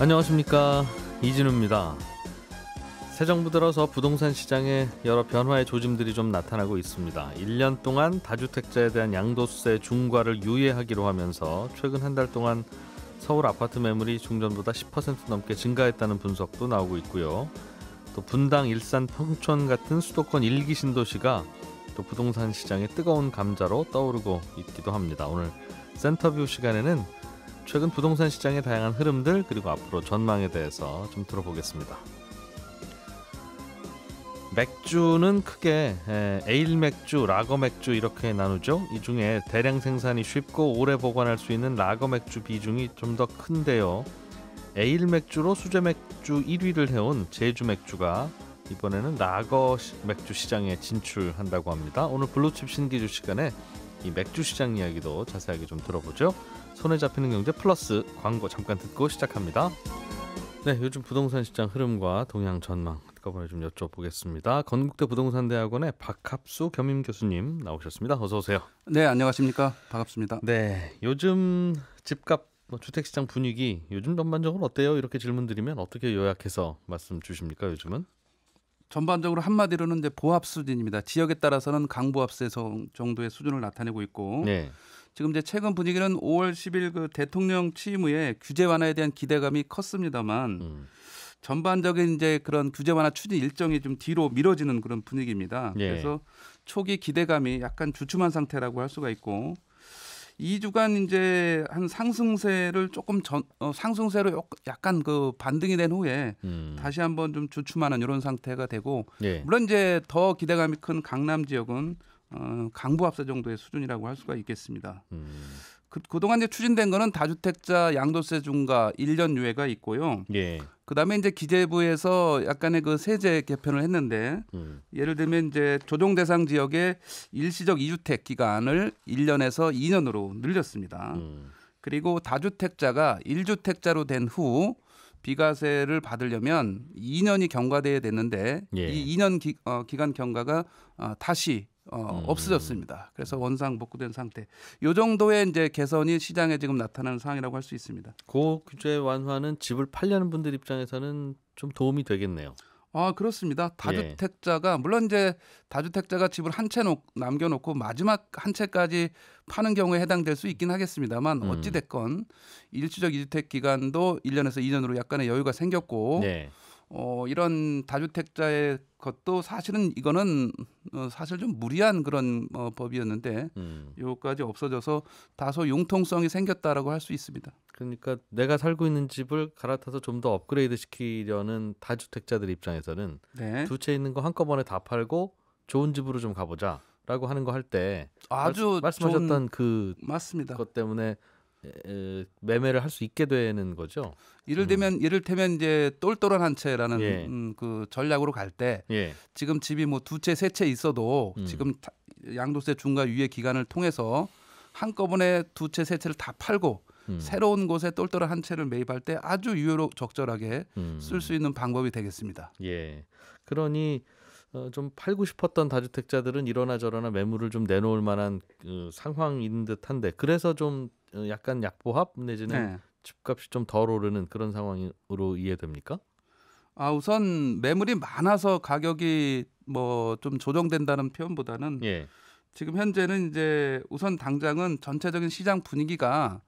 안녕하십니까 이진우입니다. 새 정부 들어서 부동산 시장에 여러 변화의 조짐들이 좀 나타나고 있습니다. 1년 동안 다주택자에 대한 양도세 중과를 유예하기로 하면서 최근 한 달 동안 서울 아파트 매물이 중전보다 10% 넘게 증가했다는 분석도 나오고 있고요. 또 분당, 일산, 평촌 같은 수도권 일기 신도시가 또 부동산 시장의 뜨거운 감자로 떠오르고 있기도 합니다. 오늘 센터뷰 시간에는 최근 부동산 시장의 다양한 흐름들 그리고 앞으로 전망에 대해서 좀 들어보겠습니다. 맥주는 크게 에일 맥주, 라거 맥주 이렇게 나누죠. 이 중에 대량 생산이 쉽고 오래 보관할 수 있는 라거 맥주 비중이 좀 더 큰데요. 에일 맥주로 수제 맥주 1위를 해온 제주 맥주가 이번에는 라거 맥주 시장에 진출한다고 합니다. 오늘 블루칩 신기주 시간에 이 맥주 시장 이야기도 자세하게 좀 들어보죠. 손에 잡히는 경제 플러스 광고 잠깐 듣고 시작합니다. 네, 요즘 부동산 시장 흐름과 동향 전망 한꺼번에 좀 여쭤보겠습니다. 건국대 부동산대학원의 박합수 겸임 교수님 나오셨습니다. 어서 오세요. 네, 안녕하십니까. 반갑습니다. 네, 요즘 집값 뭐 주택 시장 분위기 요즘 전반적으로 어때요? 이렇게 질문 드리면 어떻게 요약해서 말씀 주십니까? 요즘은 전반적으로 한마디로는 이제 보합 수준입니다. 지역에 따라서는 강보합세 정도의 수준을 나타내고 있고 네. 지금 이제 최근 분위기는 5월 10일 그 대통령 취임 후에 규제 완화에 대한 기대감이 컸습니다만 음. 전반적인 이제 그런 규제 완화 추진 일정이 좀 뒤로 미뤄지는 그런 분위기입니다. 예. 그래서 초기 기대감이 약간 주춤한 상태라고 할 수가 있고 2주간 이제 한 상승세를 조금 전 어, 상승세로 약간 그 반등이 된 후에 음. 다시 한번 좀 주춤하는 이런 상태가 되고 예. 물론 이제 더 기대감이 큰 강남 지역은 어, 강부합세 정도의 수준이라고 할 수가 있겠습니다. 음. 그, 그동안 이제 추진된 거는 다주택자 양도세 중과 1년 유예가 있고요. 예. 그다음에 이제 기재부에서 약간의 그 세제 개편을 했는데 음. 예를 들면 이제 조정 대상 지역의 일시적 이주택 기간을 1년에서 2년으로 늘렸습니다. 음. 그리고 다주택자가 1주택자로 된 후 비과세를 받으려면 2년이 경과돼야 되는데 예. 이 2년 기, 어, 기간 경과가 어, 다시 어, 음. 없어졌습니다. 그래서 원상 복구된 상태. 요 정도의 이제 개선이 시장에 지금 나타나는 상황이라고 할 수 있습니다. 고 그 규제 완화는 집을 팔려는 분들 입장에서는 좀 도움이 되겠네요. 아 그렇습니다. 다주택자가 예. 물론 이제 다주택자가 집을 한 채 남겨놓고 마지막 한 채까지 파는 경우에 해당될 수 있긴 하겠습니다만 음. 어찌 됐건 일시적 이주택 기간도 1년에서 2년으로 약간의 여유가 생겼고 네. 어, 이런 다주택자의 그것도 사실은 이거는 어, 사실 좀 무리한 그런 어, 법이었는데 음. 요까지 없어져서 다소 융통성이 생겼다라고 할 수 있습니다. 그러니까 내가 살고 있는 집을 갈아타서 좀 더 업그레이드 시키려는 다주택자들 입장에서는 네. 두채 있는 거 한꺼번에 다 팔고 좋은 집으로 좀 가보자라고 하는 거 할 때 아주 말씀하셨던 좋은, 그 맞습니다. 것 때문에 매매를 할 수 있게 되는 거죠. 이를테면 음. 이를테면 이제 똘똘한 한 채라는 예. 음, 그 전략으로 갈때 예. 지금 집이 뭐 두 채 세 채 있어도 음. 지금 양도세 중과 유예 기간을 통해서 한꺼번에 두 채 세 채를 다 팔고 음. 새로운 곳에 똘똘한 한 채를 매입할 때 아주 유효로 적절하게 음. 쓸수 있는 방법이 되겠습니다. 예. 그러니 어, 좀 팔고 싶었던 다주택자들은 이러나 저러나 매물을 좀 내놓을 만한 그 상황인 듯한데 그래서 좀 어, 약간 약보합 내지는 네. 집값이 좀 덜 오르는 그런 상황으로 이해됩니까? 아 우선 매물이 많아서 가격이 뭐 좀 조정된다는 표현보다는 예. 지금 현재는 이제 우선 당장은 전체적인 시장 분위기가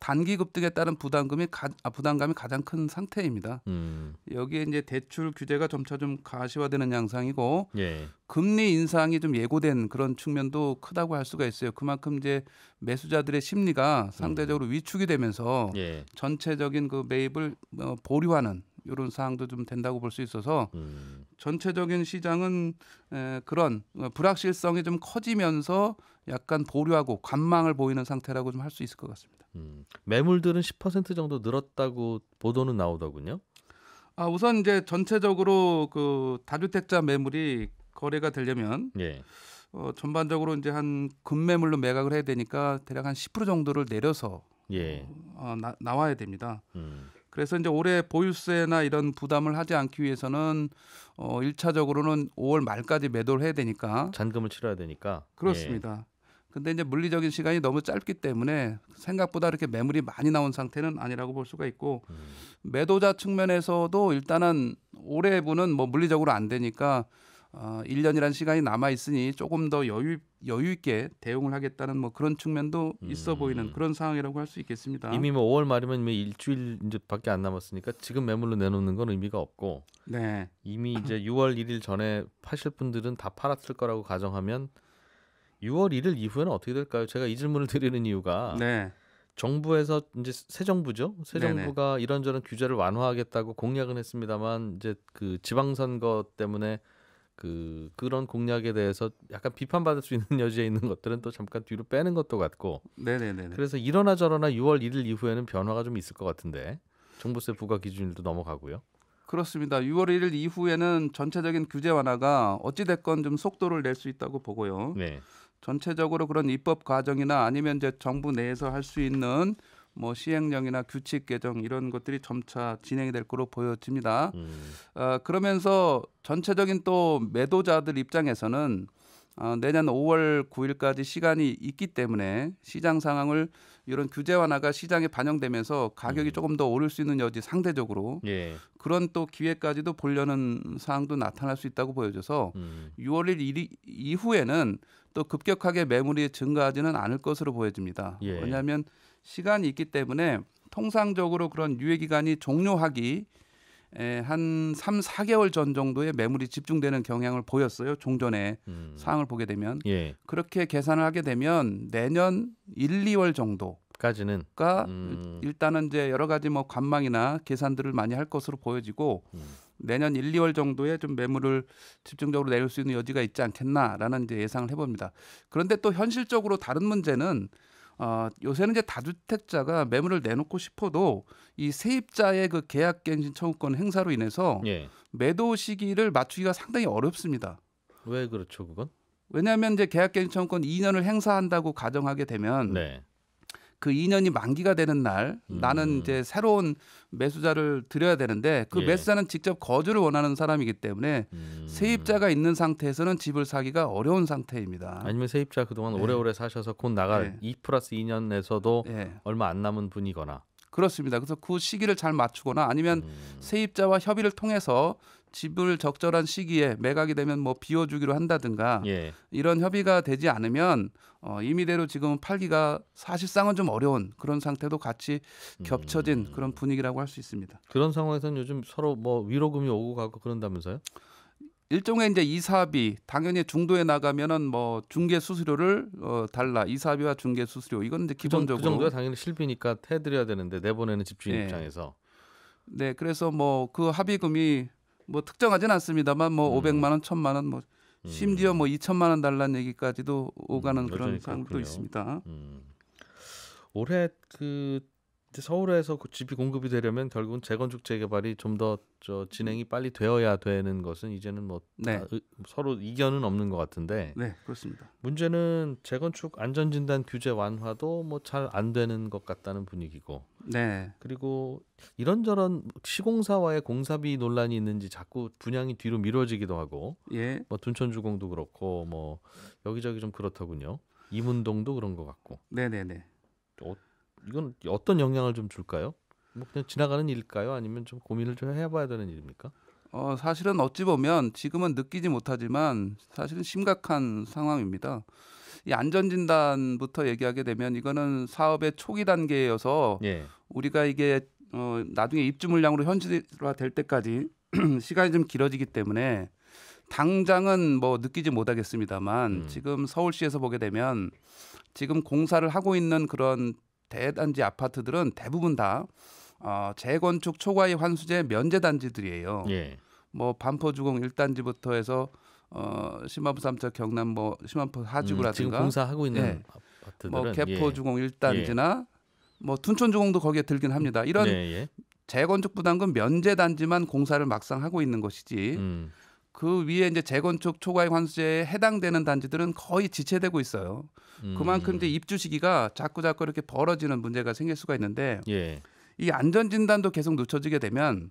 단기 급등에 따른 부담금이 가, 아, 부담감이 가장 큰 상태입니다. 음. 여기에 이제 대출 규제가 점차 좀 가시화되는 양상이고 예. 금리 인상이 좀 예고된 그런 측면도 크다고 할 수가 있어요. 그만큼 이제 매수자들의 심리가 상대적으로 음. 위축이 되면서 예. 전체적인 그 매입을 어, 보류하는 이런 사항도 좀 된다고 볼 수 있어서 음. 전체적인 시장은 에, 그런 어, 불확실성이 좀 커지면서 약간 보류하고 관망을 보이는 상태라고 좀 할 수 있을 것 같습니다. 음, 매물들은 10% 정도 늘었다고 보도는 나오더군요. 아, 우선 이제 전체적으로 그 다주택자 매물이 거래가 되려면 예. 어, 전반적으로 이제 한 급매물로 매각을 해야 되니까 대략 한 10% 정도를 내려서 예. 어, 나, 나와야 됩니다. 음. 그래서 이제 올해 보유세나 이런 부담을 하지 않기 위해서는 어일차적으로는 5월 말까지 매도를 해야 되니까 잔금을 치러야 되니까 예. 그렇습니다. 근데 이제 물리적인 시간이 너무 짧기 때문에 생각보다 이렇게 매물이 많이 나온 상태는 아니라고 볼 수가 있고 음. 매도자 측면에서도 일단은 올해분은 뭐 물리적으로 안 되니까 어, 1년이란 시간이 남아 있으니 조금 더 여유 여유 있게 대응을 하겠다는 뭐 그런 측면도 있어 보이는 음. 그런 상황이라고 할 수 있겠습니다. 이미 뭐 5월 말이면 이미 뭐 일주일 이제밖에 안 남았으니까 지금 매물로 내놓는 건 의미가 없고 네. 이미 이제 6월 1일 전에 파실 분들은 다 팔았을 거라고 가정하면 6월 1일 이후에는 어떻게 될까요? 제가 이 질문을 드리는 이유가 네. 정부에서 이제 새 정부죠. 새 정부가 이런저런 규제를 완화하겠다고 공약은 했습니다만 이제 그 지방선거 때문에 그 그런 공약에 대해서 약간 비판받을 수 있는 여지에 있는 것들은 또 잠깐 뒤로 빼는 것도 같고. 네네네. 그래서 이러나 저러나 6월 1일 이후에는 변화가 좀 있을 것 같은데 정부세 부과 기준일도 넘어가고요. 그렇습니다. 6월 1일 이후에는 전체적인 규제 완화가 어찌 됐건 좀 속도를 낼 수 있다고 보고요. 네. 전체적으로 그런 입법 과정이나 아니면 이제 정부 내에서 할 수 있는 뭐 시행령이나 규칙 개정 이런 것들이 점차 진행이 될 거로 보여집니다. 음. 어, 그러면서 전체적인 또 매도자들 입장에서는 어, 내년 5월 9일까지 시간이 있기 때문에 시장 상황을 이런 규제 완화가 시장에 반영되면서 가격이 음. 조금 더 오를 수 있는 여지 상대적으로 예. 그런 또 기회까지도 보려는 사항도 나타날 수 있다고 보여져서 음. 6월 1일 이후에는 또 급격하게 매물이 증가하지는 않을 것으로 보여집니다. 예. 왜냐하면 시간이 있기 때문에 통상적으로 그런 유예 기간이 종료하기 에, 한 3, 4개월 전 정도에 매물이 집중되는 경향을 보였어요. 종전에 음. 상황을 보게 되면 예. 그렇게 계산을 하게 되면 내년 1, 2월 정도 까지는 가 음. 일단은 이제 여러 가지 뭐 관망이나 계산들을 많이 할 것으로 보여지고 음. 내년 1, 2월 정도에 좀 매물을 집중적으로 내릴 수 있는 여지가 있지 않겠나라는 이제 예상을 해봅니다. 그런데 또 현실적으로 다른 문제는 어, 요새는 이제 다주택자가 매물을 내놓고 싶어도 이 세입자의 그 계약갱신 청구권 행사로 인해서 예. 매도 시기를 맞추기가 상당히 어렵습니다. 왜 그렇죠, 그건? 왜냐하면 이제 계약갱신 청구권 2년을 행사한다고 가정하게 되면 네. 그 2년이 만기가 되는 날 음. 나는 이제 새로운 매수자를 들여야 되는데 그 예. 매수자는 직접 거주를 원하는 사람이기 때문에 음. 세입자가 있는 상태에서는 집을 사기가 어려운 상태입니다. 아니면 세입자 그동안 네. 오래오래 사셔서 곧 나갈 네. 예. 2 플러스 2년에서도 네. 예. 얼마 안 남은 분이거나 그렇습니다. 그래서 그 시기를 잘 맞추거나 아니면 음. 세입자와 협의를 통해서 집을 적절한 시기에 매각이 되면 뭐 비워주기로 한다든가 예. 이런 협의가 되지 않으면 어, 임의대로 지금 팔기가 사실상은 좀 어려운 그런 상태도 같이 음. 겹쳐진 음. 그런 분위기라고 할 수 있습니다. 그런 상황에서는 요즘 서로 뭐 위로금이 오고 가고 그런다면서요? 일종의 이제 이사비 당연히 중도에 나가면은 뭐 중개 수수료를 어 달라 이사비와 중개 수수료 이건 이제 그 그 기본적으로 그, 정도야 당연히 실비니까 해드려야 되는데 내보내는 집주인 네. 입장에서 네 그래서 뭐 그 합의금이 뭐 특정하진 않습니다만 뭐 음. 500만 원, 1000만 원, 뭐 음. 심지어 뭐2 0 0 0만원 달라는 얘기까지도 음, 오가는 음, 그런 상황도 있습니다. 음. 올해 그 근데 서울에서 그 집이 공급이 되려면 결국은 재건축 재개발이 좀 더 저 진행이 빨리 되어야 되는 것은 이제는 뭐 네. 서로 이견은 없는 것 같은데. 네, 그렇습니다. 문제는 재건축 안전진단 규제 완화도 뭐 잘 안 되는 것 같다는 분위기고. 네. 그리고 이런저런 시공사와의 공사비 논란이 있는지 자꾸 분양이 뒤로 미뤄지기도 하고. 예. 뭐 둔천주공도 그렇고 뭐 여기저기 좀 그렇더군요. 이문동도 그런 것 같고. 네, 네, 네. 어, 이건 어떤 영향을 좀 줄까요? 뭐 그냥 지나가는 일일까요? 아니면 좀 고민을 좀 해봐야 되는 일입니까? 어, 사실은 어찌 보면 지금은 느끼지 못하지만 사실은 심각한 상황입니다. 이 안전진단부터 얘기하게 되면 이거는 사업의 초기 단계여서 예. 우리가 이게 어, 나중에 입주 물량으로 현실화 될 때까지 시간이 좀 길어지기 때문에 당장은 뭐 느끼지 못하겠습니다만 음. 지금 서울시에서 보게 되면 지금 공사를 하고 있는 그런 대단지 아파트들은 대부분 다 어, 재건축 초과의 환수제 면제 단지들이에요. 예. 뭐 반포 주공 1단지부터 해서 어, 심만포 삼척 경남 뭐심만포 하지구라든가 음, 지금 공사하고 있는 예. 아파트들은 뭐 개포 주공 1단지나 예. 예. 뭐 둔촌 주공도 거기에 들긴 합니다. 이런 네, 예. 재건축 부담금 면제 단지만 공사를 막상 하고 있는 것이지. 음. 그 위에 이제 재건축 초과의 환수제에 해당되는 단지들은 거의 지체되고 있어요. 음. 그만큼 이제 입주 시기가 자꾸 자꾸 이렇게 벌어지는 문제가 생길 수가 있는데 예. 이 안전 진단도 계속 늦춰지게 되면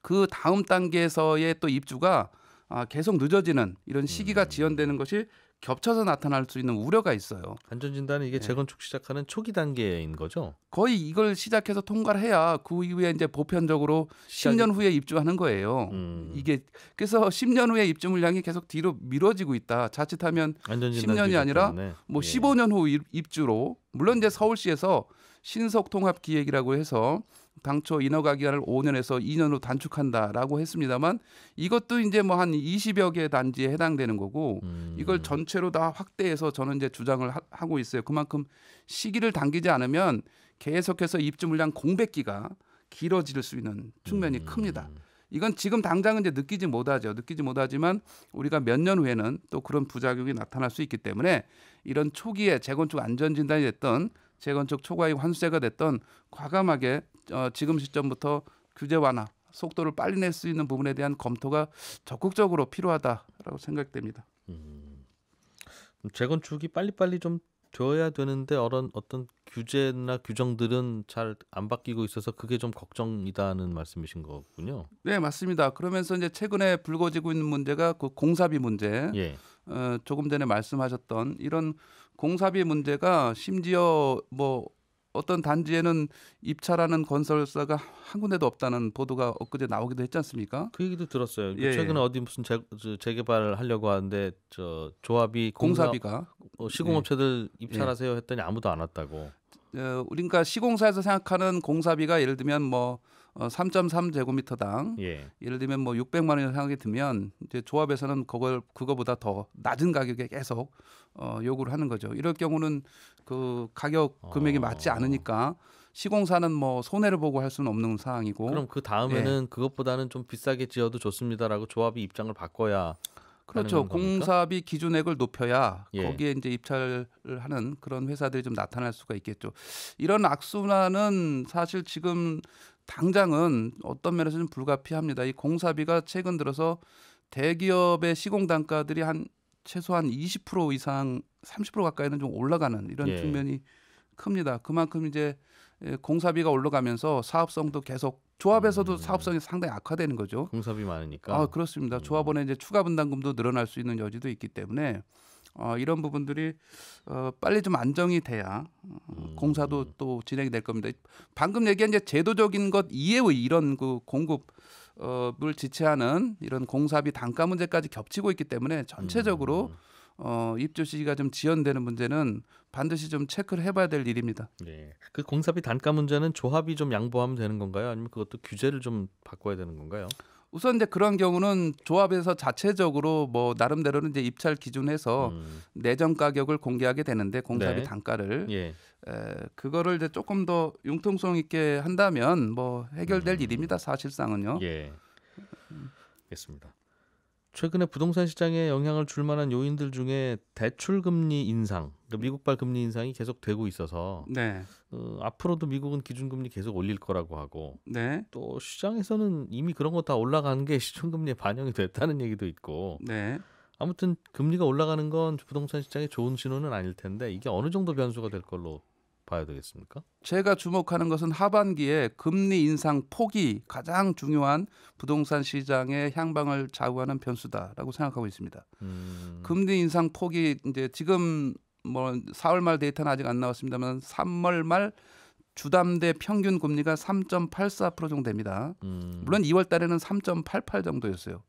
그 다음 단계에서의 또 입주가 아, 계속 늦어지는 이런 시기가 음. 지연되는 것이 겹쳐서 나타날 수 있는 우려가 있어요. 안전 진단은 이게 네. 재건축 시작하는 초기 단계인 거죠. 거의 이걸 시작해서 통과를 해야 그 이후에 이제 보편적으로 시작이... 10년 후에 입주하는 거예요. 음. 이게 그래서 10년 후에 입주 물량이 계속 뒤로 미뤄지고 있다. 자칫하면 10년이 아니라 때문에. 뭐 예. 15년 후 입주로 물론 이제 서울시에서 신속통합 기획이라고 해서 당초 인허가 기간을 5년에서 2년으로 단축한다라고 했습니다만 이것도 이제 뭐 한 20여 개 단지에 해당되는 거고 음. 이걸 전체로 다 확대해서 저는 이제 주장을 하, 고 있어요. 그만큼 시기를 당기지 않으면 계속해서 입주 물량 공백기가 길어질 수 있는 측면이 음. 큽니다. 이건 지금 당장은 이제 느끼지 못하죠. 느끼지 못하지만 우리가 몇 년 후에는 또 그런 부작용이 나타날 수 있기 때문에 이런 초기에 재건축 안전 진단이 됐던 재건축 초과익 환수제가 됐던 과감하게 어, 지금 시점부터 규제 완화 속도를 빨리 낼 수 있는 부분에 대한 검토가 적극적으로 필요하다라고 생각됩니다. 음, 재건축이 빨리빨리 좀 되어야 되는데 어떤 어떤 규제나 규정들은 잘 안 바뀌고 있어서 그게 좀 걱정이다는 말씀이신 거군요. 네 맞습니다. 그러면서 이제 최근에 불거지고 있는 문제가 그 공사비 문제. 예. 어, 조금 전에 말씀하셨던 이런 공사비 문제가 심지어 뭐 어떤 단지에는 입찰하는 건설사가 한 군데도 없다는 보도가 엊그제 나오기도 했지 않습니까? 그 얘기도 들었어요. 그 예, 예. 최근에 어디 무슨 재, 재개발을 하려고 하는데 저 조합이 공사, 비가 어, 시공업체들 예. 입찰하세요 했더니 아무도 안 왔다고. 어, 그러니까 시공사에서 생각하는 공사비가 예를 들면 뭐 어, 3.3제곱미터당 예. 를 들면 뭐 600만 원 이상하게 들면 이제 조합에서는 그걸 그거보다 더 낮은 가격에 계속 어, 요구를 하는 거죠. 이럴 경우는 그 가격 어. 금액이 어. 맞지 않으니까 시공사는 뭐 손해를 보고 할 수는 없는 상황이고 그럼 그 다음에는 예. 그것보다는 좀 비싸게 지어도 좋습니다라고 조합이 입장을 바꿔야 그렇죠. 공사비 기준액을 높여야 예. 거기에 이제 입찰을 하는 그런 회사들이 좀 나타날 수가 있겠죠. 이런 악순환은 사실 지금 당장은 어떤 면에서는 불가피합니다. 이 공사비가 최근 들어서 대기업의 시공 단가들이 한 최소한 20% 이상 30% 가까이는 좀 올라가는 이런 예. 측면이 큽니다. 그만큼 이제 예, 공사비가 올라가면서 사업성도 계속 조합에서도 음. 사업성이 상당히 악화되는 거죠. 공사비 많으니까. 아 그렇습니다. 음. 조합원의 이제 추가 분담금도 늘어날 수 있는 여지도 있기 때문에 어, 이런 부분들이 어, 빨리 좀 안정이 돼야 어, 음. 공사도 또 진행이 될 겁니다. 방금 얘기한 이제 제도적인 것 이외의 이런 그 공급 어,를 지체하는 이런 공사비 단가 문제까지 겹치고 있기 때문에 전체적으로 음. 어, 입주 시기가 좀 지연되는 문제는 반드시 좀 체크를 해봐야 될 일입니다. 네, 그 공사비 단가 문제는 조합이 좀 양보하면 되는 건가요? 아니면 그것도 규제를 좀 바꿔야 되는 건가요? 우선 이제 그런 경우는 조합에서 자체적으로 뭐 나름대로는 이제 입찰 기준해서 음. 내정 가격을 공개하게 되는데 공사비 네. 단가를 예. 에, 그거를 이제 조금 더 융통성 있게 한다면 뭐 해결될 음. 일입니다 사실상은요. 예. 음. 알겠습니다. 최근에 부동산 시장에 영향을 줄 만한 요인들 중에 대출 금리 인상, 그러니까 미국발 금리 인상이 계속 되고 있어서 네. 어, 앞으로도 미국은 기준금리 계속 올릴 거라고 하고 네. 또 시장에서는 이미 그런 거 다 올라간 게 시중금리에 반영이 됐다는 얘기도 있고 네. 아무튼 금리가 올라가는 건 부동산 시장에 좋은 신호는 아닐 텐데 이게 어느 정도 변수가 될 걸로 봐야 되겠습니까? 제가 주목하는 것은 하반기에 금리 인상 폭이 가장 중요한 부동산 시장의 향방을 좌우하는 변수다라고 생각하고 있습니다. 음. 금리 인상 폭이 이제 지금 뭐 4월 말 데이터는 아직 안 나왔습니다만 3월 말 주담대 평균 금리가 3.84% 정도 됩니다. 음. 물론 2월 달에는 3.88 정도였어요.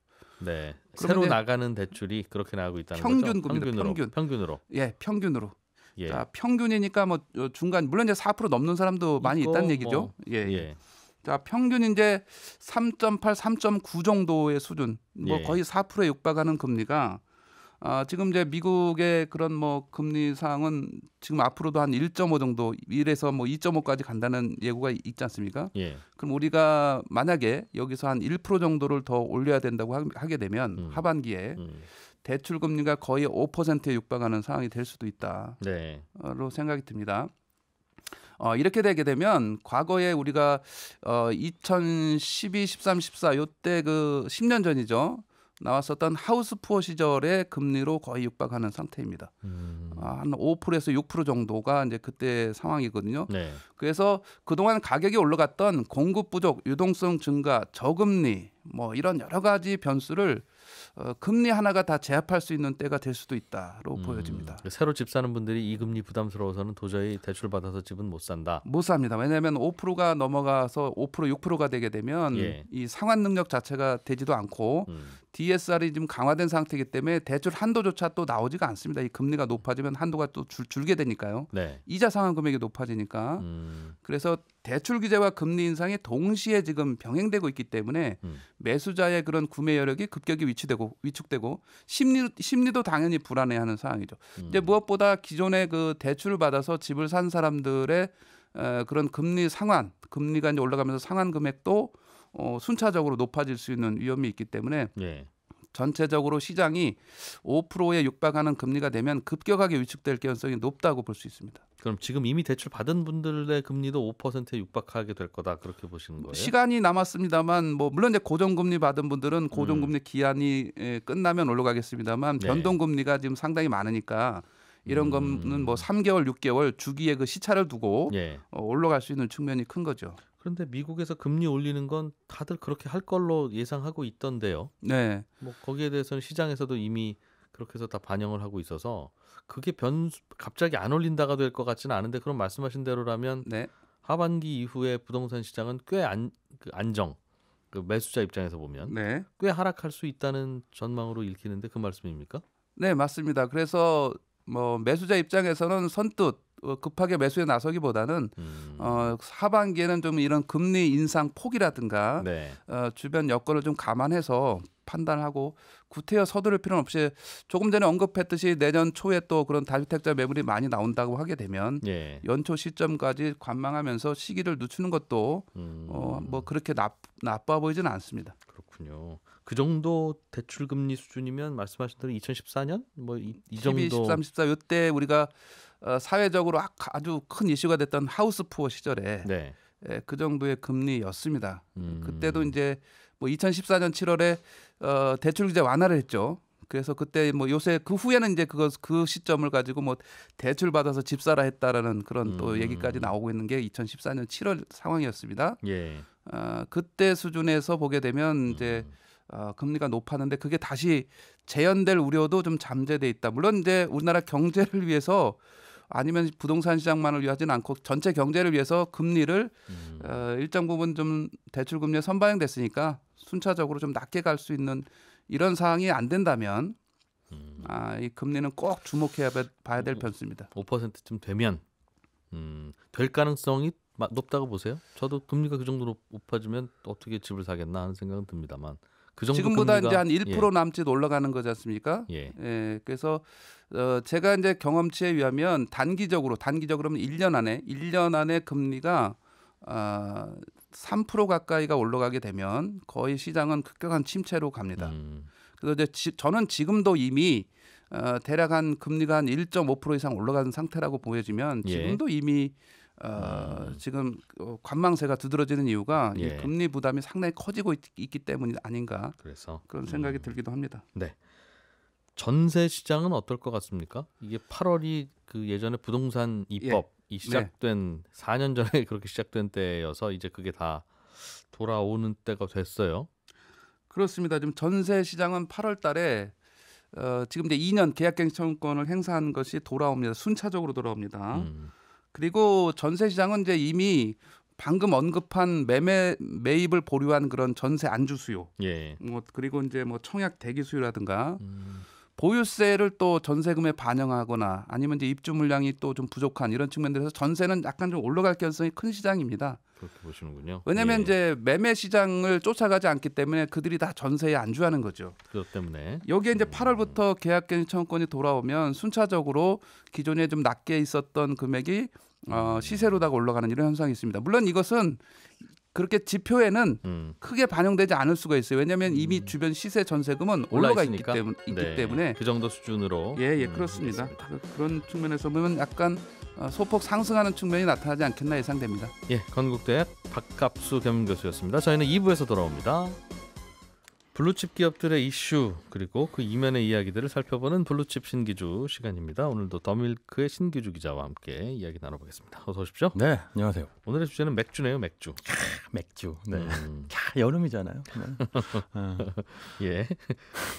네. 새로 나가는 대출이 그렇게 나가고 있다는 평균 거죠. 금리 평균으로. 평균으로. 예, 평균으로. 예. 자, 평균이니까 뭐 중간 물론 이제 4% 넘는 사람도 많이 있다는 뭐. 얘기죠. 뭐, 예. 예. 자, 평균 이제 3.8, 3.9 정도의 수준. 뭐 예. 거의 4%에 육박하는 금리가 아, 지금 이제 미국의 그런 뭐 금리 상은 지금 앞으로도 한 1.5 정도 1에서 뭐 2.5까지 간다는 예고가 있지 않습니까? 예. 그럼 우리가 만약에 여기서 한 1% 정도를 더 올려야 된다고 하, 게 되면 음. 하반기에 음. 대출 금리가 거의 5%에 육박하는 상황이 될 수도 있다로 네. 생각이 듭니다. 어, 이렇게 되게 되면 과거에 우리가 어, 2012, 13, 14 요때 그 10년 전이죠. 나왔었던 하우스 푸어 시절의 금리로 거의 육박하는 상태입니다. 음. 아, 한 5%에서 6% 정도가 이제 그때 상황이거든요. 네. 그래서 그동안 가격이 올라갔던 공급 부족, 유동성 증가, 저금리 뭐 이런 여러 가지 변수를 어, 금리 하나가 다 제압할 수 있는 때가 될 수도 있다로 음, 보여집니다. 새로 집 사는 분들이 이 금리 부담스러워서는 도저히 대출 받아서 집은 못 산다. 못 삽니다. 왜냐하면 5%가 넘어가서 5% 6%가 되게 되면 예. 이 상환 능력 자체가 되지도 않고 음. DSR이 지금 강화된 상태이기 때문에 대출 한도조차 또 나오지가 않습니다. 이 금리가 높아지면 한도가 또 줄, 줄게 되니까요. 네. 이자 상환 금액이 높아지니까 음. 그래서 대출 규제와 금리 인상이 동시에 지금 병행되고 있기 때문에 음. 매수자의 그런 구매 여력이 급격히 위치되고 위축되고 심리 심리도 당연히 불안해하는 상황이죠. 음. 이제 무엇보다 기존에 그 대출을 받아서 집을 산 사람들의 에, 어, 그런 금리 상환, 금리가 이제 올라가면서 상환 금액도 어, 순차적으로 높아질 수 있는 위험이 있기 때문에 예. 전체적으로 시장이 5%에 육박하는 금리가 되면 급격하게 위축될 가능성이 높다고 볼 수 있습니다. 그럼 지금 이미 대출 받은 분들의 금리도 5%에 육박하게 될 거다 그렇게 보시는 거예요? 시간이 남았습니다만 뭐 물론 이제 고정금리 받은 분들은 고정금리 음. 기한이 예, 끝나면 올라가겠습니다만 네. 변동금리가 지금 상당히 많으니까 이런 음. 거는 뭐 3개월, 6개월 주기에 그 시차를 두고 예. 어, 올라갈 수 있는 측면이 큰 거죠. 그런데 미국에서 금리 올리는 건 다들 그렇게 할 걸로 예상하고 있던데요. 네. 뭐 거기에 대해서는 시장에서도 이미 그렇게 해서 다 반영을 하고 있어서 그게 변 갑자기 안 올린다가 될 것 같지는 않은데 그럼 말씀하신 대로라면 네. 하반기 이후에 부동산 시장은 꽤안 그 안정 그 매수자 입장에서 보면 네. 꽤 하락할 수 있다는 전망으로 읽히는데 그 말씀입니까? 네 맞습니다. 그래서 뭐 매수자 입장에서는 선뜻 어, 급하게 매수에 나서기보다는 음. 어, 하반기에는 좀 이런 금리 인상 폭이라든가 네. 어, 주변 여건을 좀 감안해서 판단하고 구태여 서두를 필요는 없이 조금 전에 언급했듯이 내년 초에 또 그런 다주택자 매물이 많이 나온다고 하게 되면 예. 연초 시점까지 관망하면서 시기를 늦추는 것도 음. 어, 뭐 그렇게 나, 나빠 보이지는 않습니다. 그렇군요. 그 정도 대출 금리 수준이면 말씀하신 대로 2014년 뭐이 이 정도 12, 13, 14 이때 우리가 어, 사회적으로 아주 큰 이슈가 됐던 하우스 푸어 시절에 네. 예, 그 정도의 금리였습니다. 음. 그때도 이제 뭐 2014년 7월에 어, 대출 규제 완화를 했죠. 그래서 그때 뭐 요새 그 후에는 이제 그거 그 시점을 가지고 뭐 대출 받아서 집 사라 했다라는 그런 또 음. 얘기까지 나오고 있는 게 2014년 7월 상황이었습니다. 예. 어, 그때 수준에서 보게 되면 이제 음. 어, 금리가 높았는데 그게 다시 재현될 우려도 좀 잠재돼 있다. 물론 이제 우리나라 경제를 위해서 아니면 부동산 시장만을 위하지는 않고 전체 경제를 위해서 금리를 음. 어, 일정 부분 좀 대출 금리에 선반영됐으니까 순차적으로 좀 낮게 갈 수 있는 이런 상황이 안 된다면 음. 아, 이 금리는 꼭 주목해야 봐야 될 변수입니다. 5%쯤 되면 음, 될 가능성이 높다고 보세요? 저도 금리가 그 정도로 높아지면 어떻게 집을 사겠나 하는 생각은 듭니다만 그 정도 지금보다 이제 한1% 예. 남짓 올라가는 거지 않습니까? 예. 예. 그래서 어 제가 이제 경험치에 의하면 단기적으로 단기적으로 하면 1년 안에 1년 안에 금리가 아, 3% 가까이가 올라가게 되면 거의 시장은 급격한 침체로 갑니다. 음. 그래서 이제 지, 저는 지금도 이미 어, 대략 한 금리가 한 1.5% 이상 올라가는 상태라고 보여지면 예. 지금도 예. 이미 어, 음. 지금 어, 관망세가 두드러지는 이유가 예. 금리 부담이 상당히 커지고 있, 기 때문이 아닌가 그래서 그런 생각이 음. 들기도 합니다. 네. 전세 시장은 어떨 것 같습니까? 이게 8월이 그 예전에 부동산 예. 입법이 예. 시작된 네. 4년 전에 그렇게 시작된 때여서 이제 그게 다 돌아오는 때가 됐어요. 그렇습니다. 지금 전세 시장은 8월 달에 어, 지금 이제 2년 계약갱신청권을 행사한 것이 돌아옵니다. 순차적으로 돌아옵니다. 음. 그리고 전세 시장은 이제 이미 방금 언급한 매매 매입을 보류한 그런 전세 안주 수요, 예. 뭐 그리고 이제 뭐 청약 대기 수요라든가 음. 보유세를 또 전세금에 반영하거나 아니면 이제 입주 물량이 또 좀 부족한 이런 측면들에서 전세는 약간 좀 올라갈 가능성이 큰 시장입니다. 그렇게 보시는군요. 왜냐하면 예. 이제 매매 시장을 쫓아가지 않기 때문에 그들이 다 전세에 안주하는 거죠. 그것 때문에 여기에 이제 음. 8월부터 계약갱신 청구권이 돌아오면 순차적으로 기존에 좀 낮게 있었던 금액이 어, 음. 시세로다가 올라가는 이런 현상이 있습니다. 물론 이것은 그렇게 지표에는 음. 크게 반영되지 않을 수가 있어요. 왜냐하면 음. 이미 음. 주변 시세 전세금은 올라가 있기, 때문, 있기 네. 때문에 그 정도 수준으로 예예 예, 예 음, 그렇습니다. 음, 그런 측면에서 보면 약간 어, 소폭 상승하는 측면이 나타나지 않겠나 예상됩니다. 예, 건국대 박갑수 겸 교수였습니다. 저희는 2부에서 돌아옵니다. 블루칩 기업들의 이슈 그리고 그 이면의 이야기들을 살펴보는 블루칩 신기주 시간입니다. 오늘도 더밀크의 신기주 기자와 함께 이야기 나눠보겠습니다. 어서 오십시오. 네, 안녕하세요. 오늘의 주제는 맥주네요, 맥주. 캬, 맥주. 네, 음. 캬, 여름이잖아요. 어. 예.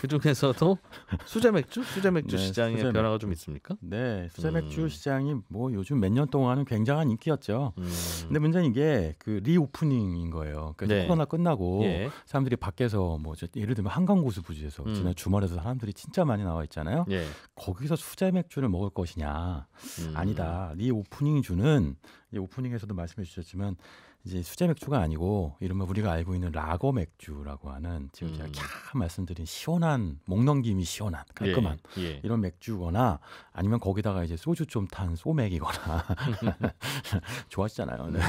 그 중에서도 수제 맥주, 수제 맥주 네, 시장의 수제 변화가 맥주. 좀 있습니까? 네, 수제 음. 맥주 음. 시장이 뭐 요즘 몇 년 동안은 굉장한 인기였죠. 음. 근데 문제는 이게 그 리오프닝인 거예요. 그러니 네. 코로나 끝나고 예. 사람들이 밖에서 뭐 진짜 예를 들면 한강고수 부지에서 음. 지난 주말에도 사람들이 진짜 많이 나와 있잖아요. 예. 거기서 수제 맥주를 먹을 것이냐? 음. 아니다. 이 오프닝 주는 이 오프닝에서도 말씀해 주셨지만 이제 수제 맥주가 아니고 이른바 우리가 알고 있는 라거 맥주라고 하는 지금 음. 제가 캬 말씀드린 시원한 목 넘김이 시원한 깔끔한 예, 예. 이런 맥주거나 아니면 거기다가 이제 소주 좀 탄 소맥이거나 좋아하시잖아요. 네. 네.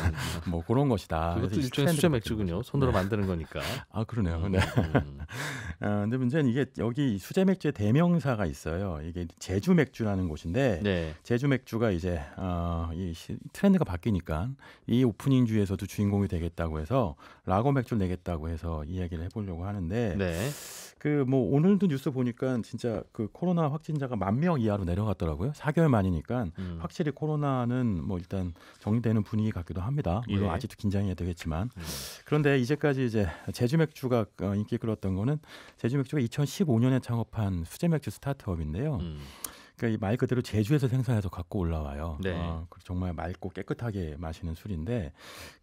뭐 그런 것이다. 그것도 일종의 수제 맥주군요. 손으로 네. 만드는 거니까. 아 그러네요. 음, 네. 음. 어, 근데 문제는 이게 여기 수제 맥주의 대명사가 있어요. 이게 제주 맥주라는 곳인데 네. 제주 맥주가 이제 어, 이 트렌드가 바뀌니까 이 오프닝 주에서도 주인공이 되겠다고 해서 라고 맥주를 내겠다고 해서 이야기를 해보려고 하는데 네. 그뭐 오늘도 뉴스 보니까 진짜 그 코로나 확진자가 만 명 이하로 내려갔더라고요. 4개월 만이니까 음. 확실히 코로나는 뭐 일단 정리되는 분위기 같기도 합니다. 물론 예. 아직도 긴장해야 되겠지만 음. 그런데 이제까지 이제 제주 맥주가 어, 인기 끌었던 거는 제주 맥주가 2015년에 창업한 수제 맥주 스타트업인데요. 음. 그러니까 이말 그대로 제주에서 생산해서 갖고 올라와요. 네. 어, 그 정말 맑고 깨끗하게 마시는 술인데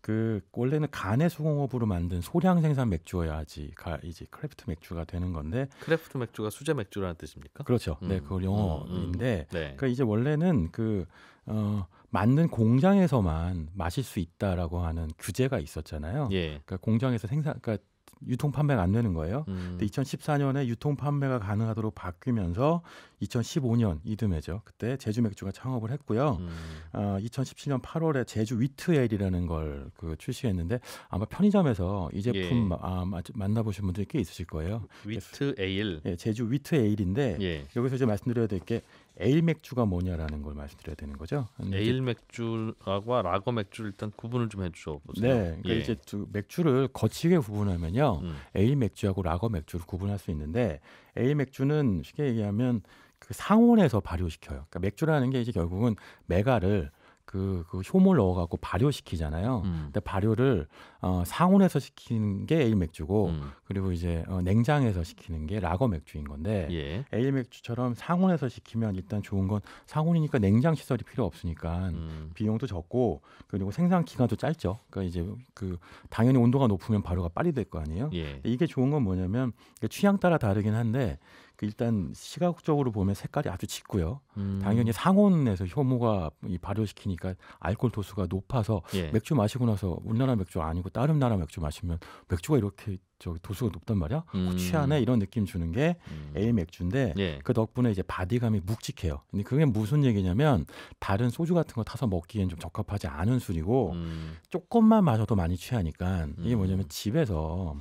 그 원래는 간의 수공업으로 만든 소량 생산 맥주여야지 가, 이제 크래프트 맥주가 되는 건데 크래프트 맥주가 수제 맥주라는 뜻입니까? 그렇죠. 네, 음. 네, 그 영어인데 음, 음. 네. 그러니까 이제 원래는 그 어, 만든 공장에서만 마실 수 있다라고 하는 규제가 있었잖아요. 예. 그러니까 공장에서 생산, 그러니까 유통 판매가 안 되는 거예요. 음. 근데 2014년에 유통 판매가 가능하도록 바뀌면서 2015년 이듬해죠. 그때 제주 맥주가 창업을 했고요. 음. 어, 2017년 8월에 제주 위트에일이라는걸그 출시했는데 아마 편의점에서 이 예. 제품 예. 아, 만나보신 분들이 꽤 있으실 거예요. 위트엘. 예, 제주 위트에일인데 예. 여기서 이제 말씀드려야 될게 에일 맥주가 뭐냐라는 걸 말씀드려야 되는 거죠. 에일 맥주고 라거 맥주 일단 구분을 좀 해주셔 보세요. 네, 그러니까 예. 이제 맥주를 거치게 구분하면요, 음. 에일 맥주하고 라거 맥주를 구분할 수 있는데 에일 맥주는 쉽게 얘기하면 그 상온에서 발효시켜요. 그러니까 맥주라는 게 이제 결국은 메가를 그, 그 효모를 넣어갖고 발효시키잖아요. 음. 근데 발효를 어, 상온에서 시키는 게 에일 맥주고 음. 그리고 이제 어, 냉장에서 시키는 게 라거 맥주인 건데 예. 에일 맥주처럼 상온에서 시키면 일단 좋은 건 상온이니까 냉장 시설이 필요 없으니까 음. 비용도 적고 그리고 생산 기간도 짧죠. 그러니까 이제 그 당연히 온도가 높으면 발효가 빨리 될 거 아니에요. 예. 이게 좋은 건 뭐냐면 취향 따라 다르긴 한데 일단 시각적으로 보면 색깔이 아주 짙고요. 음. 당연히 상온에서 효모가 이 발효시키니까 알코올 도수가 높아서 예. 맥주 마시고 나서 우리나라 맥주 아니고 다른 나라 맥주 마시면 맥주가 이렇게 저 도수가 높단 말이야. 음. 취하네 이런 느낌 주는 게 음. 에 맥주인데 예. 그 덕분에 이제 바디감이 묵직해요. 근데 그게 무슨 얘기냐면 다른 소주 같은 거 타서 먹기엔 좀 적합하지 않은 술이고 음. 조금만 마셔도 많이 취하니까 이게 음. 뭐냐면 집에서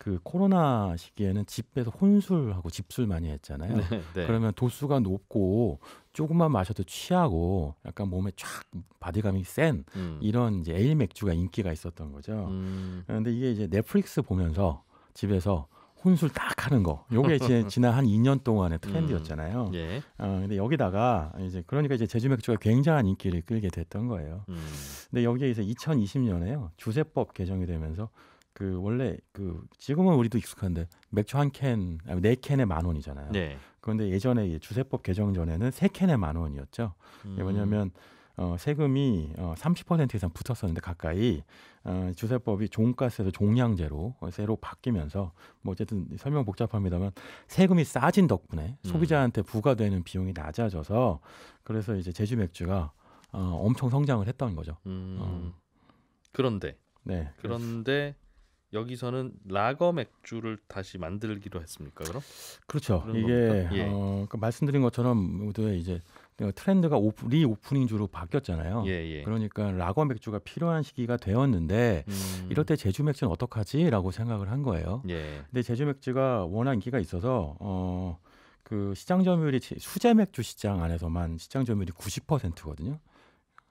그 코로나 시기에는 집에서 혼술하고 집술 많이 했잖아요. 네, 네. 그러면 도수가 높고 조금만 마셔도 취하고 약간 몸에 쫙 바디감이 센 음. 이런 이제 에일 맥주가 인기가 있었던 거죠. 음. 그런데 이게 이제 넷플릭스 보면서 집에서 혼술 딱 하는 거. 요게 이제 지난 한 2년 동안의 트렌드였잖아요. 음, 예. 어, 근데 여기다가 이제 그러니까 이제 제주 맥주가 굉장한 인기를 끌게 됐던 거예요. 음. 근데 여기에 이제 2020년에요. 주세법 개정이 되면서 그 원래 그 지금은 우리도 익숙한데 맥주 한 캔, 아네 캔에 만 원이잖아요. 네. 그런데 예전에 주세법 개정 전에는 세 캔에 만 원이었죠. 음. 왜냐하면 어, 세금이 어, 30% 이상 붙었었는데 가까이 어, 주세법이 종가세에서 종량제로 어, 새로 바뀌면서 뭐 어쨌든 설명 복잡합니다만 세금이 싸진 덕분에 음. 소비자한테 부과되는 비용이 낮아져서 그래서 이제 제주 맥주가 어, 엄청 성장을 했던 거죠. 음. 어. 그런데 네. 그런데 그래서. 여기서는 라거 맥주를 다시 만들기로 했습니까? 그럼? 그렇죠. 이게 예. 어, 그 말씀드린 것처럼 모두의 이제 그러니까 트렌드가 오프, 리오프닝주로 바뀌었잖아요. 예, 예. 그러니까 라거 맥주가 필요한 시기가 되었는데 음. 이럴 때 제주 맥주는 어떡하지라고 생각을 한 거예요. 예. 근데 제주 맥주가 워낙 인기가 있어서 어. 그 시장 점유율이 수제 맥주 시장 안에서만 시장 점유율이 90%거든요.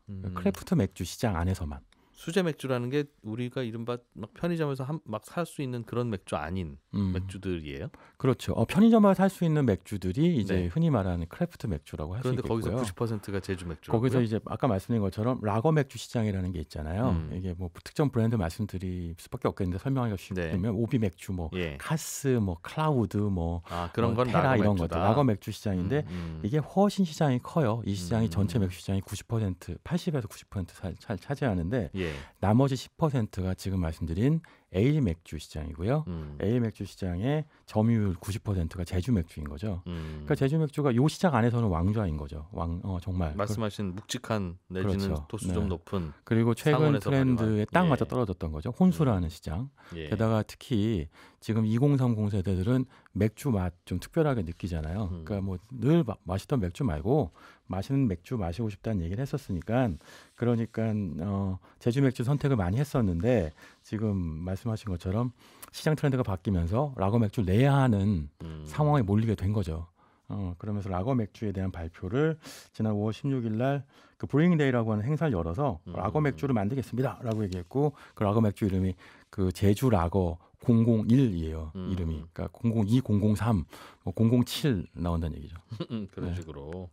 음. 크래프트 맥주 시장 안에서만. 수제 맥주라는 게 우리가 이른바 막 편의점에서 막살 수 있는 그런 맥주 아닌 음. 맥주들이에요. 그렇죠. 어, 편의점에서 살 수 있는 맥주들이 이제 네. 흔히 말하는 크래프트 맥주라고 할 수 있고요 그런데 거기서 90%가 제주 맥주. 거기서 이제 아까 말씀드린 것처럼 라거 맥주 시장이라는 게 있잖아요. 음. 이게 뭐 특정 브랜드 말씀드릴 수밖에 없겠는데 설명하기가 쉽다면 네. 오비 맥주, 뭐 예. 카스, 뭐 클라우드, 뭐 아, 뭐 그런 뭐, 건 테라 이런 맥다 것들 라거 맥주 시장인데 음, 음, 이게 훨씬 시장이 커요. 이 시장이 음. 전체 맥주 시장이 90% 80에서 90% 차, 차, 차지하는데. 예. 예. 나머지 10%가 지금 말씀드린 에 A 맥주 시장이고요. 음. A 맥주 시장의 점유율 90%가 제주 맥주인 거죠. 음. 그러니까 제주 맥주가 요 시장 안에서는 왕좌인 거죠. 왕 어, 정말 말씀하신 묵직한 내지는 그렇죠. 도수 네. 높은 그리고 최근 트렌드에 딱 예. 맞아 떨어졌던 거죠. 혼수라는 음. 시장. 예. 게다가 특히 지금 2030 세대들은 맥주 맛 좀 특별하게 느끼잖아요. 음. 그러니까 뭐 늘 맛있던 맥주 말고 마시는 맥주 마시고 싶다는 얘기를 했었으니까 그러니까 어, 제주 맥주 선택을 많이 했었는데 지금 말씀하신 것처럼 시장 트렌드가 바뀌면서 라거 맥주 내야 하는 음. 상황에 몰리게 된 거죠. 어, 그러면서 라거 맥주에 대한 발표를 지난 5월 16일 날 그 브링데이라고 하는 행사를 열어서 음. 라거 맥주를 만들겠습니다라고 얘기했고 그 라거 맥주 이름이 그 제주 라거 001이에요. 음. 이름이. 그러니까 002, 003, 뭐007 나온다는 얘기죠. 그런 네. 식으로.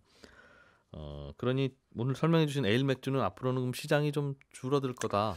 어, 그러니 오늘 설명해 주신 에일 맥주는 앞으로는 그럼 시장이 좀 줄어들 거다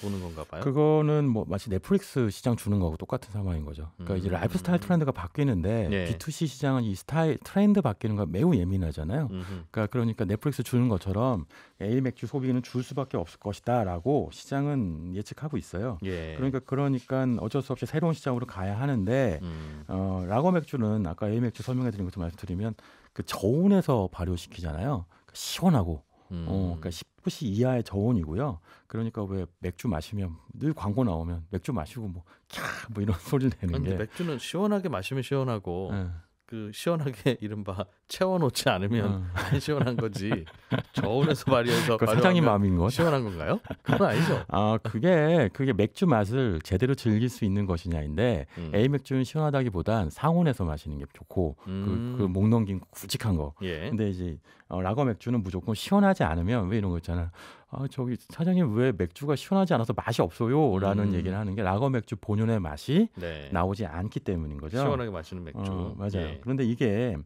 보는 건가 봐요. 그거는 뭐 마치 넷플릭스 시장 주는 거하고 똑같은 상황인 거죠. 그러니까 음. 이제 라이프 스타일 트렌드가 바뀌는데 예. B2C 시장은 이 스타일 트렌드 바뀌는 거 매우 예민하잖아요. 음흠. 그러니까 그러니까 넷플릭스 주는 것처럼 에일 맥주 소비는 줄 수밖에 없을 것이다라고 시장은 예측하고 있어요. 예. 그러니까 그러니까 어쩔 수 없이 새로운 시장으로 가야 하는데 음. 어, 라거 맥주는 아까 에일 맥주 설명해 드린 것도 말씀드리면 그 저온에서 발효시키잖아요. 그러니까 시원하고 어, 음. 어, 그러니까 10도씨 이하의 저온이고요. 그러니까 왜 맥주 마시면 늘 광고 나오면 맥주 마시고 뭐캬뭐 뭐 이런 소리를 내는 아니, 게 맥주는 시원하게 마시면 시원하고 네. 그 시원하게 이른바 채워놓지 않으면 음. 안 시원한 거지. 저온에서 발효해서 사장님 마음인 거 시원한 건가요? 그건 아니죠. 아 그게 그게 맥주 맛을 제대로 즐길 수 있는 것이냐인데 음. A 맥주는 시원하다기보단 상온에서 마시는 게 좋고 그, 그 음. 그, 그목넘긴 굵직한 거. 예. 근데 이제 어, 라거 맥주는 무조건 시원하지 않으면 왜 이런 거있잖아 아, 저기 사장님 왜 맥주가 시원하지 않아서 맛이 없어요라는 음. 얘기를 하는 게 라거 맥주 본연의 맛이 네. 나오지 않기 때문인 거죠. 시원하게 마시는 어, 맥주. 어, 맞아요. 예. 그런데 이게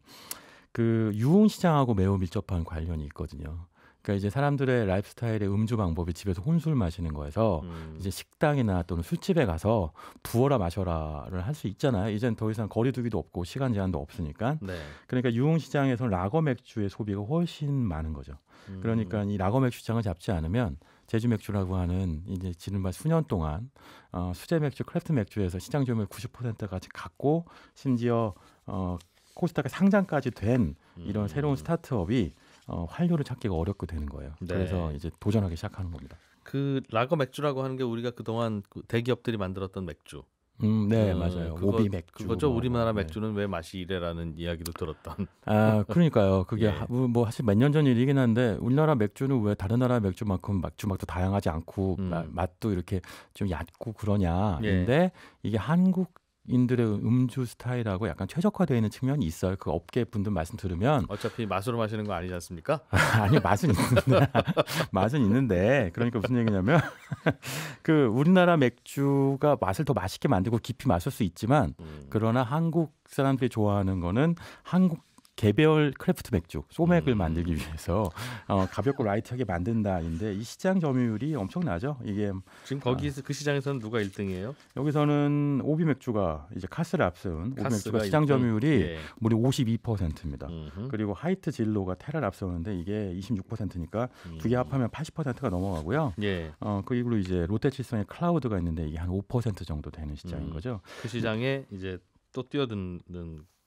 그 유흥 시장하고 매우 밀접한 관련이 있거든요. 그러니까 이제 사람들의 라이프 스타일의 음주 방법이 집에서 혼술 마시는 거에서 음. 이제 식당이나 또는 술집에 가서 부어라 마셔라를 할 수 있잖아요. 이젠 더 이상 거리두기도 없고 시간 제한도 없으니까. 네. 그러니까 유흥시장에서 는 라거 맥주의 소비가 훨씬 많은 거죠. 음. 그러니까 이 라거 맥주 시장을 잡지 않으면 제주 맥주라고 하는 이제 지난바 수년 동안 어, 수제 맥주, 크래프트 맥주에서 시장 점유율 90%까지 갔고 심지어 어, 코스닥에 상장까지 된 이런 음. 새로운 스타트업이 어, 활료를 찾기가 어렵게 되는 거예요. 네. 그래서 이제 도전하기 시작하는 겁니다. 그 라거 맥주라고 하는 게 우리가 그동안 그 대기업들이 만들었던 맥주. 음, 네, 음, 맞아요. 그거, 오비 맥주. 그거죠. 우리나라 네. 맥주는 네. 왜 맛이 이래라는 이야기도 들었던. 아, 그러니까요. 그게 예. 뭐 사실 몇 년 전 일이긴 한데 우리나라 맥주는 왜 다른 나라 맥주만큼 맥주 맛도 다양하지 않고 음. 맛도 이렇게 좀 얕고 그러냐근데 예. 이게 한국 인들의 음주 스타일하고 약간 최적화되어 있는 측면이 있어요. 그 업계 분들 말씀 들으면 어차피 맛으로 마시는 거 아니지 않습니까? 아니 맛은 있는데 맛은 있는데 그러니까 무슨 얘기냐면 그 우리나라 맥주가 맛을 더 맛있게 만들고 깊이 마실 수 있지만 음. 그러나 한국 사람들이 좋아하는 거는 한국 개별 크래프트 맥주 소맥을 음. 만들기 위해서 어, 가볍고 라이트하게 만든다인데 이 시장 점유율이 엄청나죠. 이게 지금 거기서 아, 그 시장에서는 누가 1등이에요? 여기서는 오비 맥주가 이제 카스를 앞세운 오비 맥주가 시장 1등? 점유율이 예. 무려 52%입니다. 음흠. 그리고 하이트 진로가 테라를 앞서는데 이게 26%니까 음. 두개 합하면 80%가 넘어가고요. 예. 어, 그이후 이제 롯데칠성의 클라우드가 있는데 이게 한 5% 정도 되는 시장인 음. 거죠. 그 시장에 이제 또 뛰어드는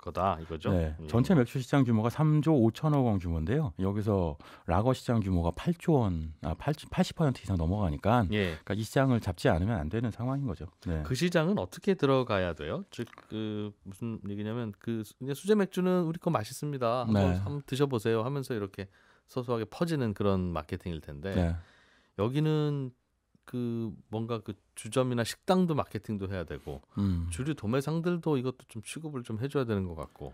거다 이거죠. 네. 음. 전체 맥주 시장 규모가 3조 5천억 원 규모인데요. 여기서 라거 시장 규모가 8조 원, 아, 80, 80% 이상 넘어가니까 예. 그러니까 이 시장을 잡지 않으면 안 되는 상황인 거죠. 네. 그 시장은 어떻게 들어가야 돼요? 즉 그 무슨 얘기냐면 그 수제 맥주는 우리 거 맛있습니다. 한번, 네. 한번 드셔보세요 하면서 이렇게 소소하게 퍼지는 그런 마케팅일 텐데 네. 여기는 그 뭔가 그 주점이나 식당도 마케팅도 해야 되고 음. 주류 도매상들도 이것도 좀 취급을 좀 해줘야 되는 것 같고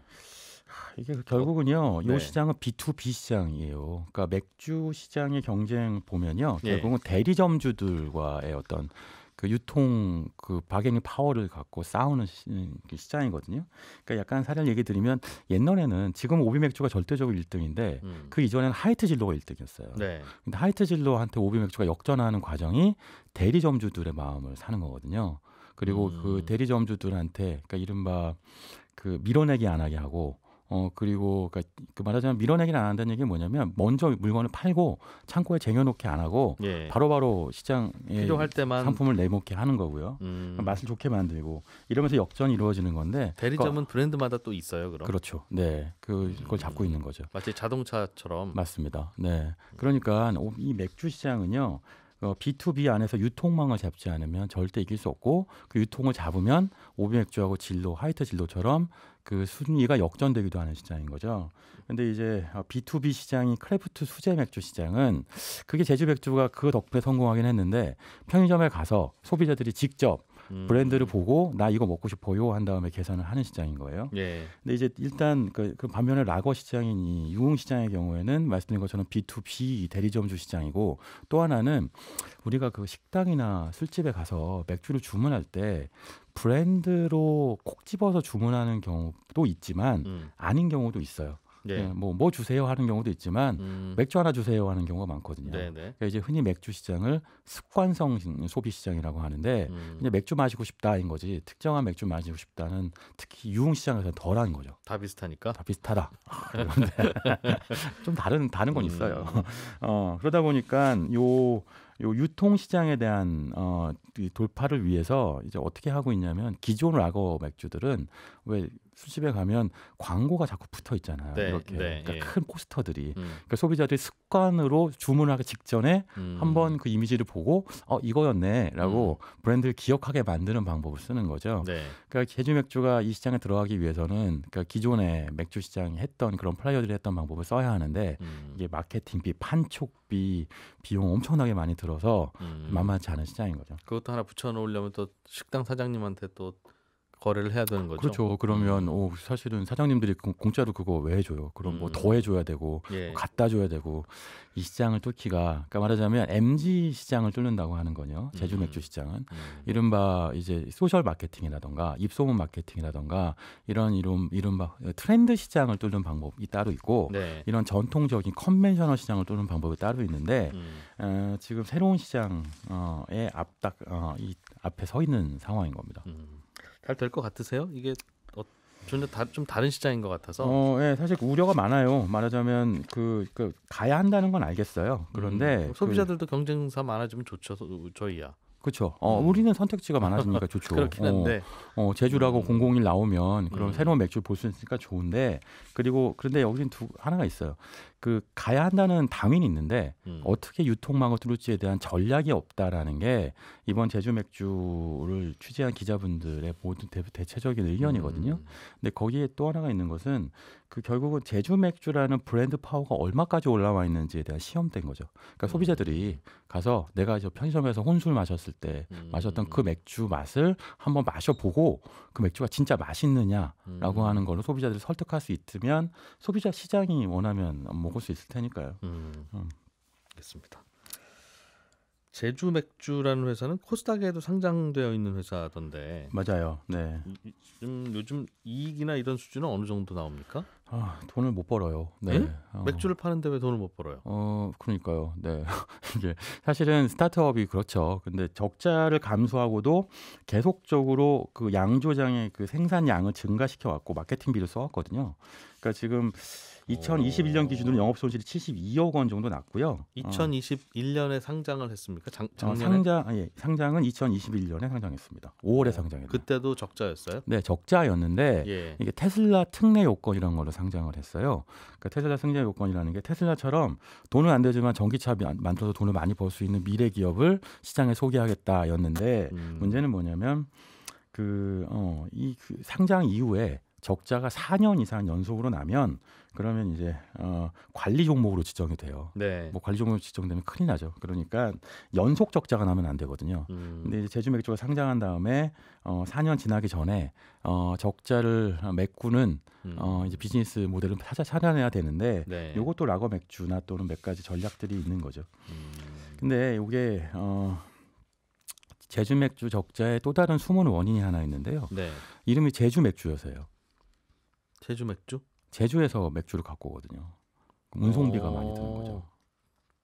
아, 이게 그 결국은요, 이 어, 네. 시장은 B2B 시장이에요. 그러니까 맥주 시장의 경쟁 보면요, 예. 결국은 네. 대리점주들과의 어떤 그 유통 그 박앤유 파워를 갖고 싸우는 시, 그 장이거든요 그러니까 약간 사례를 얘기 드리면 옛날에는 지금 오비 맥주가 절대적으로 1등인데 음. 그 이전에는 하이트 진로가 1등이었어요. 네. 근데 하이트 진로한테 오비 맥주가 역전하는 과정이 대리점주들의 마음을 사는 거거든요. 그리고 그 음. 그 대리점주들한테 그러니까 이른바 그 밀어내기 안 하게 하고 어 그리고 그니까 그 말하자면 밀어내기는 안 한다는 얘기는 뭐냐면 먼저 물건을 팔고 창고에 쟁여놓게 안 하고 예. 바로바로 시장에 필요할 때만 상품을 내놓게 하는 거고요. 음. 맛을 좋게 만들고 이러면서 역전이 이루어지는 건데 대리점은 그러 그러니까 브랜드마다 또 있어요, 그럼? 그렇죠. 네, 그걸 음. 잡고 음. 있는 거죠. 마치 자동차처럼 맞습니다. 네, 그러니까 이 맥주 시장은요. 어, B2B 안에서 유통망을 잡지 않으면 절대 이길 수 없고 그 유통을 잡으면 오비맥주하고 진로, 화이트 진로처럼 그 순위가 역전되기도 하는 시장인 거죠. 근데 이제 B2B 어, 시장인 크래프트 수제 맥주 시장은 그게 제주 맥주가 그 덕분에 성공하긴 했는데 편의점에 가서 소비자들이 직접 음. 브랜드를 보고 나 이거 먹고 싶어요 한 다음에 계산을 하는 시장인 거예요. 예. 근데 이제 일단 그, 그 반면에 라거 시장인 이 유흥 시장의 경우에는 말씀드린 것처럼 B2B 대리점주 시장이고 또 하나는 우리가 그 식당이나 술집에 가서 맥주를 주문할 때 브랜드로 콕 집어서 주문하는 경우도 있지만 음. 아닌 경우도 있어요. 예. 뭐뭐 예, 뭐 주세요 하는 경우도 있지만 음. 맥주 하나 주세요 하는 경우가 많거든요. 네, 네. 그러니까 이제 흔히 맥주 시장을 습관성 소비 시장이라고 하는데 음. 그냥 맥주 마시고 싶다인 거지 특정한 맥주 마시고 싶다는 특히 유흥 시장에서 덜한 거죠. 다 비슷하니까. 다 비슷하다. 좀 다른 다른 건 음. 있어요. 어, 그러다 보니까 요 요 유통 시장에 대한 어, 돌파를 위해서 이제 어떻게 하고 있냐면 기존 라거 맥주들은 왜 술집에 가면 광고가 자꾸 붙어 있잖아요. 네, 이렇게 네, 그러니까 예. 큰 포스터들이 음. 그러니까 소비자들이 습관으로 주문하기 직전에 음. 한번 그 이미지를 보고 어 이거였네라고 음. 브랜드를 기억하게 만드는 방법을 쓰는 거죠. 네. 그러니까 제주 맥주가 이 시장에 들어가기 위해서는 그러니까 기존의 맥주 시장이 했던 그런 플라이어들이 했던 방법을 써야 하는데 음. 이게 마케팅비, 판촉비 비용 엄청나게 많이 들어서 음. 만만치 않은 시장인 거죠. 그것도 하나 붙여놓으려면 또 식당 사장님한테 또 거래를 해야 되는 거죠. 그렇죠. 그러면 음. 오, 사실은 사장님들이 공짜로 그거 왜 줘요? 그럼 뭐 음. 뭐더 해줘야 되고 예. 뭐 갖다 줘야 되고 이 시장을 뚫기가 그러니까 말하자면 MG 시장을 뚫는다고 하는 거요. 제주 음. 맥주 시장은 음. 이른바 이제 소셜 마케팅이라던가 입소문 마케팅이라던가 이런 이름 이른바 트렌드 시장을 뚫는 방법이 따로 있고 네. 이런 전통적인 컨벤셔널 시장을 뚫는 방법이 따로 있는데 음. 어, 지금 새로운 시장에 앞딱 어, 이 앞에 서 있는 상황인 겁니다. 음. 잘될것 같으세요? 이게 어, 전혀 다, 좀 다른 시장인 것 같아서. 어, 예, 사실 우려가 많아요. 말하자면 그, 그 가야 한다는 건 알겠어요. 그런데 음, 그 소비자들도 그, 경쟁사 많아지면 좋죠. 저희야. 그렇죠. 어, 음. 우리는 선택지가 많아지니까 좋죠. 그렇긴 어, 한데 어, 어 제주라고 음. 공0 1 나오면 그럼 음. 새로운 맥주 볼 수 있으니까 좋은데 그리고 그런데 여기는 두 하나가 있어요. 그 가야 한다는 당연히 있는데 음. 어떻게 유통망을 뚫을지에 대한 전략이 없다라는 게 이번 제주 맥주를 취재한 기자분들의 모든 대, 대체적인 의견이거든요. 음. 근데 거기에 또 하나가 있는 것은 그 결국은 제주 맥주라는 브랜드 파워가 얼마까지 올라와 있는지에 대한 시험된 거죠. 그러니까 음. 소비자들이 가서 내가 저 편의점에서 혼술 마셨을 때 마셨던 음. 그 맥주 맛을 한번 마셔보고 그 맥주가 진짜 맛있느냐 라고 음. 하는 걸로 소비자들을 설득할 수 있으면 소비자 시장이 원하면 먹을 수 있을 테니까요. 음. 음. 알겠습니다. 제주 맥주라는 회사는 코스닥에도 상장되어 있는 회사던데 맞아요. 네. 요즘 요즘 이익이나 이런 수준은 어느 정도 나옵니까? 아 돈을 못 벌어요. 네. 에? 예? 어. 맥주를 파는데 왜 돈을 못 벌어요? 어, 그러니까요. 네. 이게 사실은 스타트업이 그렇죠. 근데 적자를 감수하고도 계속적으로 그 양조장의 그 생산량을 증가시켜 왔고 마케팅비를 써왔거든요. 그러니까 지금 2021년 기준으로 영업 손실이 72억 원 정도 났고요. 2021년에 어. 상장을 했습니까? 장, 어, 작년에 어, 상장 아, 예, 상장은 2021년에 상장했습니다. 5월에 어, 상장했어요. 그때도 적자였어요? 네, 적자였는데 예. 이게 테슬라 특례 요건이라는 걸로 상장을 했어요. 그러니까 테슬라 특례 요건이라는 게 테슬라처럼 돈은 안 되지만 전기차 만들어서 돈을 많이 벌 수 있는 미래 기업을 시장에 소개하겠다였는데 음. 문제는 뭐냐면 그어이 그 상장 이후에 적자가 4년 이상 연속으로 나면 그러면 이제 어, 관리 종목으로 지정이 돼요. 네. 뭐 관리 종목으로 지정되면 큰일 나죠. 그러니까 연속 적자가 나면 안 되거든요. 음. 근데 이제 제주 맥주가 상장한 다음에 어, 4년 지나기 전에 어, 적자를 메꾸는 음. 어, 이제 비즈니스 모델을 찾아 찾아내야 되는데 네. 요것도 라거 맥주나 또는 몇 가지 전략들이 있는 거죠. 음. 근데 이게 어, 제주 맥주 적자의 또 다른 숨은 원인이 하나 있는데요. 네. 이름이 제주 맥주여서요. 제주 맥주? 제주에서 맥주를 갖고 오거든요. 운송비가 오. 많이 드는 거죠. 어,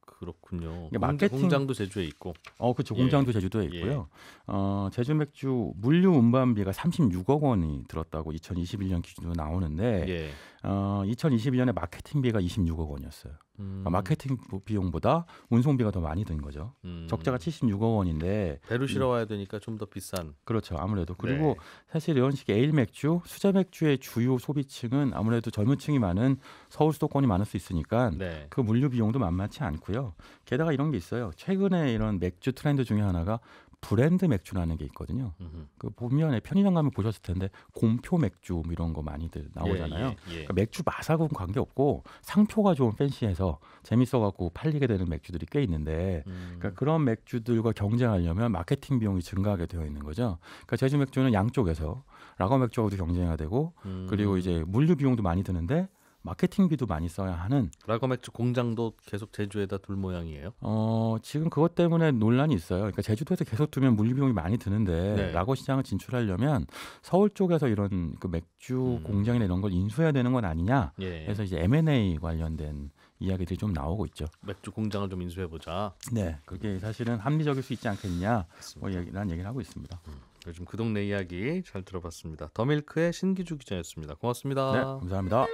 그렇군요. 마케팅 공장도 제주에 있고. 어, 그렇죠. 공장도 예. 제주도에 예. 있고요. 예. 어, 제주 맥주 물류 운반비가 36억 원이 들었다고 2021년 기준으로 나오는데 예. 어, 2022년에 마케팅비가 26억 원이었어요. 그러니까 음. 마케팅 비용보다 운송비가 더 많이 든 거죠. 음. 적자가 76억 원인데 배로 실어 와야 되니까 좀 더 비싼. 그렇죠. 아무래도 그리고 네. 사실 이런 식의 에일 맥주, 수제 맥주의 주요 소비층은 아무래도 젊은 층이 많은 서울 수도권이 많을 수 있으니까 네. 그 물류 비용도 만만치 않고요. 게다가 이런 게 있어요. 최근에 이런 맥주 트렌드 중에 하나가 브랜드 맥주라는 게 있거든요. 그 보면 편의점 가면 보셨을 텐데 공표 맥주 뭐 이런 거 많이들 나오잖아요. 예, 예, 예. 그러니까 맥주 맛하고는 관계 없고 상표가 좀 팬시해서 재밌어 갖고 팔리게 되는 맥주들이 꽤 있는데 음. 그러니까 그런 맥주들과 경쟁하려면 마케팅 비용이 증가하게 되어 있는 거죠. 그러니까 제주 맥주는 양쪽에서 라거 맥주하고도 경쟁해야 되고 음. 그리고 이제 물류 비용도 많이 드는데 마케팅비도 많이 써야 하는 라거 매주 공장도 계속 제주에다 둘 모양이에요. 어, 지금 그것 때문에 논란이 있어요. 그러니까 제주도에서 계속 두면 물류 비용이 많이 드는데 네. 라거 시장을 진출하려면 서울 쪽에서 이런 그 맥주 음. 공장이나 이런 걸 인수해야 되는 건 아니냐. 예. 그래서 이제 M&A 관련된 이야기들이 좀 나오고 있죠. 맥주 공장을 좀 인수해 보자. 네, 그게 사실은 합리적일 수 있지 않겠냐. 뭐 얘기, 난 얘기를 하고 있습니다. 음. 요즘 그 동네 이야기 잘 들어봤습니다. 더밀크의 신기주 기자였습니다. 고맙습니다. 네, 감사합니다.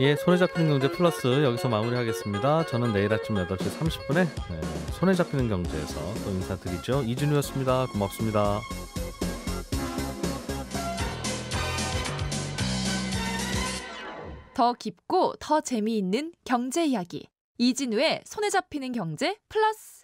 예, 손에 잡히는 경제 플러스 여기서 마무리하겠습니다. 저는 내일 아침 8시 30분에 네, 손에 잡히는 경제에서 또 인사드리죠. 이준우였습니다. 고맙습니다. 더 깊고 더 재미있는 경제 이야기. 이진우의 손에 잡히는 경제 플러스.